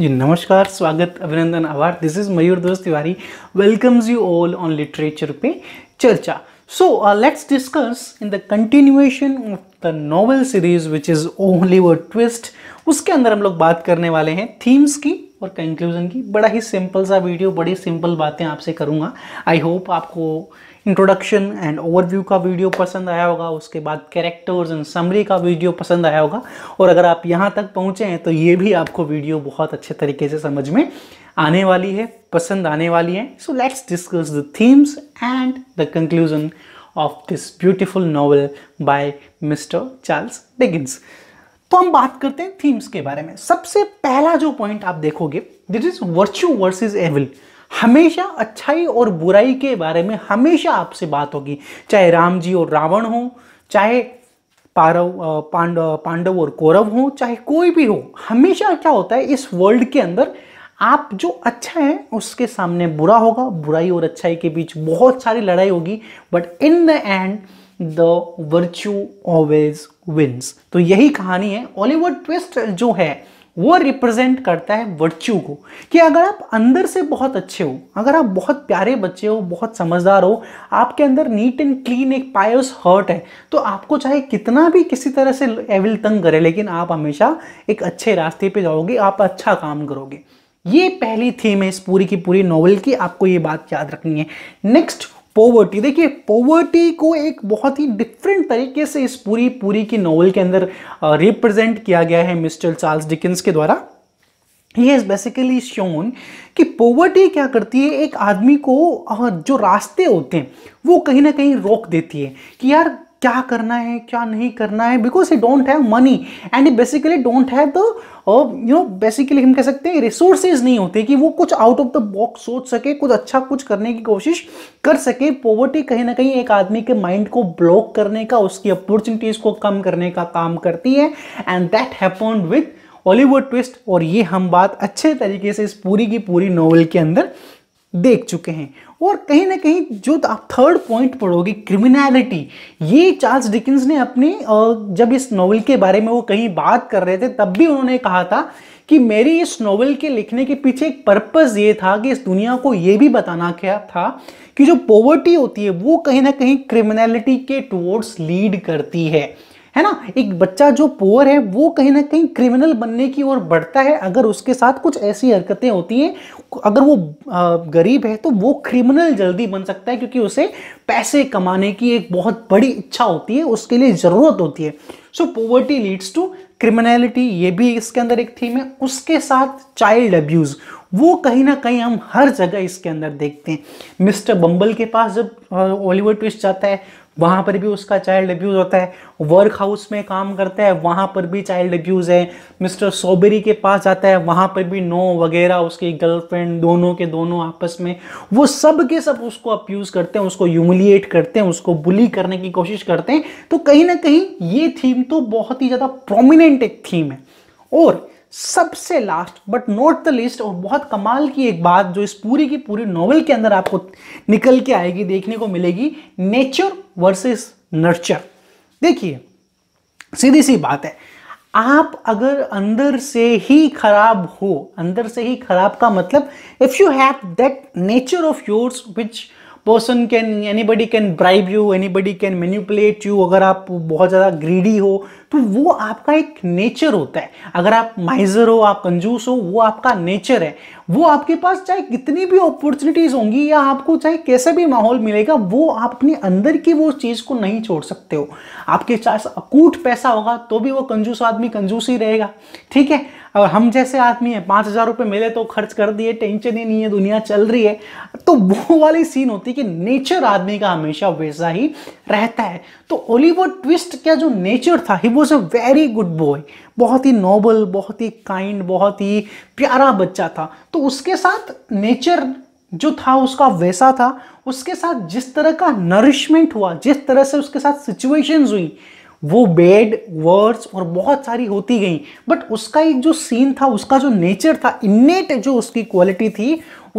जी नमस्कार स्वागत अभिनंदन आभार this is Mayur Dost Tiwari welcomes you all on literature पे चर्चा so let's discuss in the continuation of the novel series which is Oliver Twist उसके अंदर हम लोग बात करने वाले हैं थीम्स की और कंक्लूजन की बड़ा ही सिंपल सा वीडियो बड़ी सिंपल बातें आपसे करूँगा आई होप आपको इंट्रोडक्शन एंड ओवरव्यू का वीडियो पसंद आया होगा उसके बाद कैरेक्टर्स एंड समरी का वीडियो पसंद आया होगा और अगर आप यहाँ तक पहुँचे हैं तो ये भी आपको वीडियो बहुत अच्छे तरीके से समझ में आने वाली है पसंद आने वाली है so let's discuss the themes and the conclusion of this beautiful novel by Mister Charles Dickens तो हम बात करते हैं थीम्स के बारे में सबसे पहला जो पॉइंट आप देखोगे that is virtue versus evil हमेशा अच्छाई और बुराई के बारे में हमेशा आपसे बात होगी चाहे राम जी और रावण हो चाहे पारव पांडव पांडव और कौरव हो चाहे कोई भी हो हमेशा क्या होता है इस वर्ल्ड के अंदर आप जो अच्छा है उसके सामने बुरा होगा बुराई और अच्छाई के बीच बहुत सारी लड़ाई होगी but in the end the virtue always wins तो यही कहानी है ओलिवर ट्विस्ट जो है वो रिप्रेजेंट करता है वर्च्यू को कि अगर आप अंदर से बहुत अच्छे हो अगर आप बहुत प्यारे बच्चे हो बहुत समझदार हो आपके अंदर नीट एंड क्लीन एक पायस हर्ट है तो आपको चाहे कितना भी किसी तरह से एविल तंग करे लेकिन आप हमेशा एक अच्छे रास्ते पे जाओगे आप अच्छा काम करोगे ये पहली थीम है इस पूरी की पूरी नॉवल की आपको ये बात याद रखनी है नेक्स्ट पोवर्टी देखिए पोवर्टी को एक बहुत ही डिफरेंट तरीके से इस पूरी पूरी की नॉवल के अंदर रिप्रेजेंट किया गया है मिस्टर चार्ल्स डिकिंस के द्वारा ये इज़ बेसिकली शोन कि पोवर्टी क्या करती है एक आदमी को जो रास्ते होते हैं वो कहीं ना कहीं रोक देती है कि यार क्या करना है क्या नहीं करना है because he don't have money and he basically don't have the you know basically हम कह सकते हैं रिसोर्सेज नहीं होते कि वो कुछ आउट ऑफ द बॉक्स सोच सके कुछ अच्छा कुछ करने की कोशिश कर सके पॉवर्टी कहीं ना कहीं एक आदमी के माइंड को ब्लॉक करने का उसकी अपॉर्चुनिटीज़ को कम करने का काम करती है and that happen with Oliver Twist और ये हम बात अच्छे तरीके से इस पूरी की पूरी नॉवल के अंदर देख चुके हैं और कहीं ना कहीं जो आप थर्ड पॉइंट पढ़ोगे क्रिमिनलिटी ये चार्ल्स डिकिंस ने अपने जब इस नॉवल के बारे में वो कहीं बात कर रहे थे तब भी उन्होंने कहा था कि मेरी इस नॉवल के लिखने के पीछे एक पर्पज़ ये था कि इस दुनिया को ये भी बताना क्या था कि जो पॉवर्टी होती है वो कहीं ना कहीं क्रिमिनलिटी के टूवर्ड्स लीड करती है है ना एक बच्चा जो पुअर है वो कहीं ना कहीं क्रिमिनल बनने की ओर बढ़ता है अगर उसके साथ कुछ ऐसी हरकतें होती हैं अगर वो गरीब है तो वो क्रिमिनल जल्दी बन सकता है क्योंकि उसे पैसे कमाने की एक बहुत बड़ी इच्छा होती है उसके लिए ज़रूरत होती है so poverty leads to criminality ये भी इसके अंदर एक थीम है उसके साथ चाइल्ड अब्यूज़ वो कहीं ना कहीं हम हर जगह इसके अंदर देखते हैं मिस्टर बम्बल के पास जब ओलिवर ट्विस्ट जाता है वहाँ पर भी उसका चाइल्ड अब्यूज़ होता है वर्क हाउस में काम करता है वहाँ पर भी चाइल्ड अब्यूज़ है मिस्टर सोबेरी के पास जाता है वहाँ पर भी नो वगैरह उसकी गर्लफ्रेंड दोनों के दोनों आपस में वो सब के सब उसको अप्यूज़ करते हैं उसको ह्यूमिलिएट करते हैं उसको बुली करने की कोशिश करते हैं तो कहीं ना कहीं ये थीम तो बहुत ही ज़्यादा प्रोमिनेंट एक थीम है और सबसे last but not the least और बहुत कमाल की एक बात जो इस पूरी की पूरी नॉवल के अंदर आपको निकल के आएगी देखने को मिलेगी नेचर वर्सेस नर्चर देखिए सीधी सी बात है आप अगर अंदर से ही खराब हो अंदर से ही खराब का मतलब if you have that nature of yours which person can anybody can bribe you anybody can manipulate you अगर आप बहुत ज़्यादा ग्रीडी हो तो वो आपका एक नेचर होता है अगर आप माइजर हो आप कंजूस हो वो आपका नेचर है वो आपके पास चाहे कितनी भी अपॉर्चुनिटीज होंगी या आपको चाहे कैसे भी माहौल मिलेगा वो आप अपने अंदर की वो चीज़ को नहीं छोड़ सकते हो आपके पास अकूट पैसा होगा तो भी वो कंजूस आदमी कंजूस ही रहेगा ठीक है और हम जैसे आदमी हैं पाँच हज़ार रुपये मिले तो खर्च कर दिए टेंशन ही नहीं है दुनिया चल रही है तो वो वाली सीन होती है कि नेचर आदमी का हमेशा वैसा ही रहता है तो ओलीवुड ट्विस्ट का जो नेचर था he was a very good boy बहुत ही नोबल बहुत ही काइंड बहुत ही प्यारा बच्चा था तो उसके साथ नेचर जो था उसका वैसा था उसके साथ जिस तरह का नरिशमेंट हुआ जिस तरह से उसके साथ सिचुएशंस हुई वो बेड वर्ड्स और बहुत सारी होती गई बट उसका एक जो सीन था उसका जो नेचर था इन्नेट जो उसकी क्वालिटी थी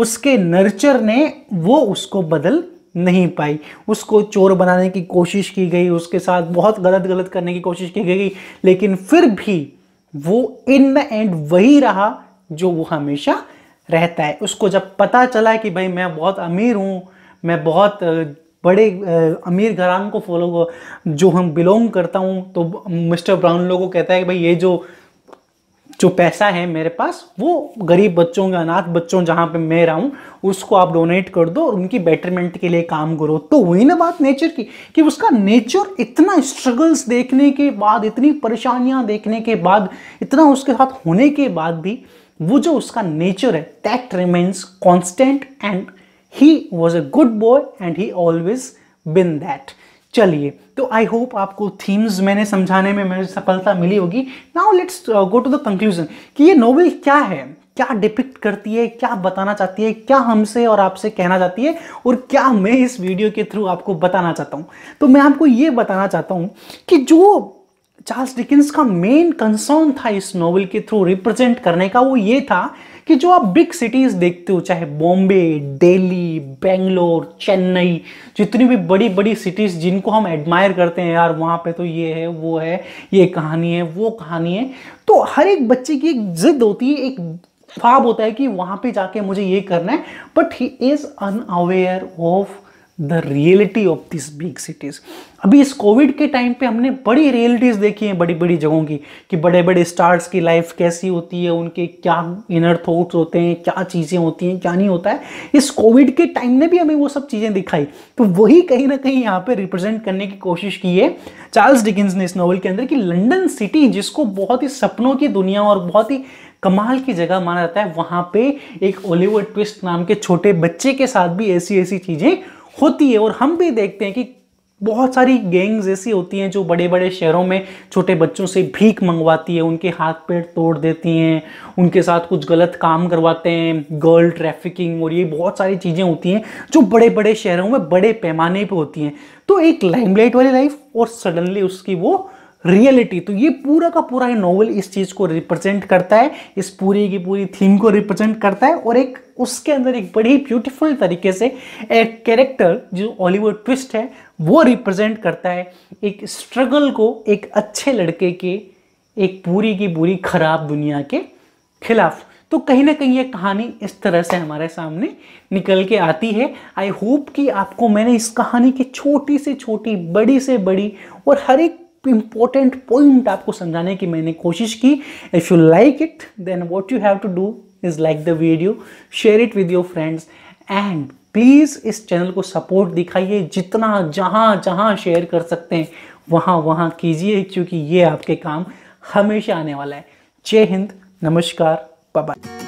उसके नर्चर ने वो उसको बदल नहीं पाई उसको चोर बनाने की कोशिश की गई उसके साथ बहुत गलत गलत करने की कोशिश की गई लेकिन फिर भी वो इन द एंड वही रहा जो वो हमेशा रहता है उसको जब पता चला कि भाई मैं बहुत अमीर हूँ मैं बहुत बड़े अमीर घरान को फॉलो जो हम बिलोंग करता हूँ तो मिस्टर ब्राउन लोग को कहता है कि भाई ये जो जो पैसा है मेरे पास वो गरीब बच्चों या अनाथ बच्चों जहाँ पे मैं रहा हूँ उसको आप डोनेट कर दो और उनकी बेटरमेंट के लिए काम करो तो वही ना बात नेचर की कि उसका नेचर इतना स्ट्रगल्स देखने के बाद इतनी परेशानियाँ देखने के बाद इतना उसके साथ होने के बाद भी वो जो उसका नेचर है that remains constant and he was a good boy and he always been that चलिए तो आई होप आपको थीम्स मैंने समझाने में मेरी सफलता मिली होगी now let's go to the conclusion कि ये नोवेल क्या है क्या डिपिक्ट करती है क्या बताना चाहती है क्या हमसे और आपसे कहना चाहती है और क्या मैं इस वीडियो के थ्रू आपको बताना चाहता हूँ तो मैं आपको ये बताना चाहता हूँ कि जो चार्ल्स डिकिंस का मेन कंसर्न था इस नोवेल के थ्रू रिप्रेजेंट करने का वो ये था कि जो आप बिग सिटीज़ देखते हो चाहे बॉम्बे दिल्ली बेंगलोर चेन्नई जितनी भी बड़ी बड़ी सिटीज़ जिनको हम एडमायर करते हैं यार वहाँ पे तो ये है वो है ये कहानी है वो कहानी है तो हर एक बच्चे की एक जिद होती है एक ख्वाब होता है कि वहाँ पे जाके मुझे ये करना है but he is unaware of the reality of this big cities अभी इस कोविड के टाइम पे हमने बड़ी रियलिटीज़ देखी हैं बड़ी बड़ी जगहों की कि बड़े बड़े स्टार्स की लाइफ कैसी होती है उनके क्या इनर थॉट्स होते हैं क्या चीज़ें होती हैं क्या नहीं होता है इस कोविड के टाइम ने भी हमें वो सब चीज़ें दिखाई तो वही कहीं ना कहीं यहाँ पर रिप्रेजेंट करने की कोशिश की है चार्ल्स डिगिन्स ने इस नॉवल के अंदर कि लंडन सिटी जिसको बहुत ही सपनों की दुनिया और बहुत ही कमाल की जगह माना जाता है वहाँ पे एक ओलिवर ट्विस्ट नाम के छोटे बच्चे के साथ भी ऐसी ऐसी चीज़ें होती है और हम भी देखते हैं कि बहुत सारी गैंग्स ऐसी होती हैं जो बड़े बड़े शहरों में छोटे बच्चों से भीख मंगवाती है उनके हाथ पैर तोड़ देती हैं उनके साथ कुछ गलत काम करवाते हैं गर्ल ट्रैफिकिंग और ये बहुत सारी चीज़ें होती हैं जो बड़े बड़े शहरों में बड़े पैमाने पे होती हैं तो एक लाइमलाइट वाली लाइफ और सडनली उसकी वो रियलिटी तो ये पूरा का पूरा नॉवल इस चीज़ को रिप्रेजेंट करता है इस पूरी की पूरी थीम को रिप्रेजेंट करता है और एक उसके अंदर एक बड़ी ब्यूटीफुल तरीके से एक कैरेक्टर जो ऑलिवर ट्विस्ट है वो रिप्रेजेंट करता है एक स्ट्रगल को एक अच्छे लड़के के एक पूरी की पूरी खराब दुनिया के खिलाफ तो कहीं ना कहीं ये कहानी इस तरह से हमारे सामने निकल के आती है आई होप कि आपको मैंने इस कहानी की छोटी से छोटी बड़ी से बड़ी और हर एक इंपॉर्टेंट पॉइंट आपको समझाने की मैंने कोशिश की if you like it then what you have to do is like the video share it with your friends and please इस चैनल को सपोर्ट दिखाइए जितना जहाँ जहाँ शेयर कर सकते हैं वहाँ वहाँ कीजिए क्योंकि ये आपके काम हमेशा आने वाला है जय हिंद नमस्कार बाय